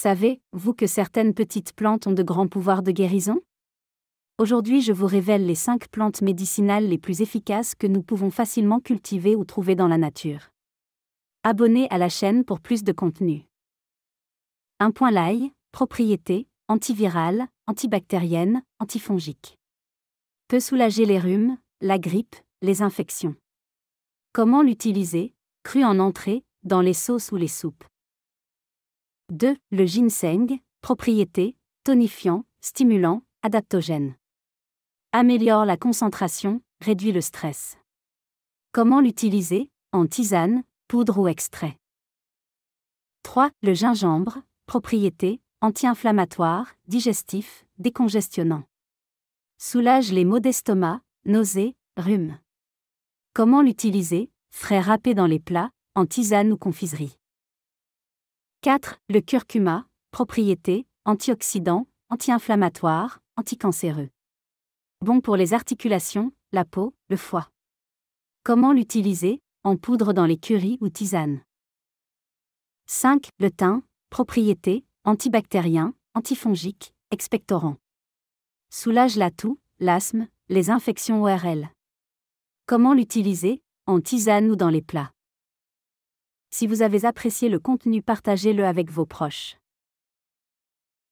Savez-vous que certaines petites plantes ont de grands pouvoirs de guérison Aujourd'hui je vous révèle les 5 plantes médicinales les plus efficaces que nous pouvons facilement cultiver ou trouver dans la nature. Abonnez à la chaîne pour plus de contenu. point L'ail, propriété, antivirale, antibactérienne, antifongique. Peut soulager les rhumes, la grippe, les infections. Comment l'utiliser Cru en entrée, dans les sauces ou les soupes. 2. Le ginseng, propriété, tonifiant, stimulant, adaptogène. Améliore la concentration, réduit le stress. Comment l'utiliser En tisane, poudre ou extrait. 3. Le gingembre, propriété, anti-inflammatoire, digestif, décongestionnant. Soulage les maux d'estomac, nausées, rhumes. Comment l'utiliser Frais râpé dans les plats, en tisane ou confiserie. 4. Le curcuma, propriété, antioxydant, anti inflammatoire anticancéreux. Bon pour les articulations, la peau, le foie. Comment l'utiliser En poudre dans les curies ou tisanes. 5. Le thym, propriété, antibactérien, antifongique, expectorant. Soulage la toux, l'asthme, les infections ORL. Comment l'utiliser En tisane ou dans les plats. Si vous avez apprécié le contenu, partagez-le avec vos proches.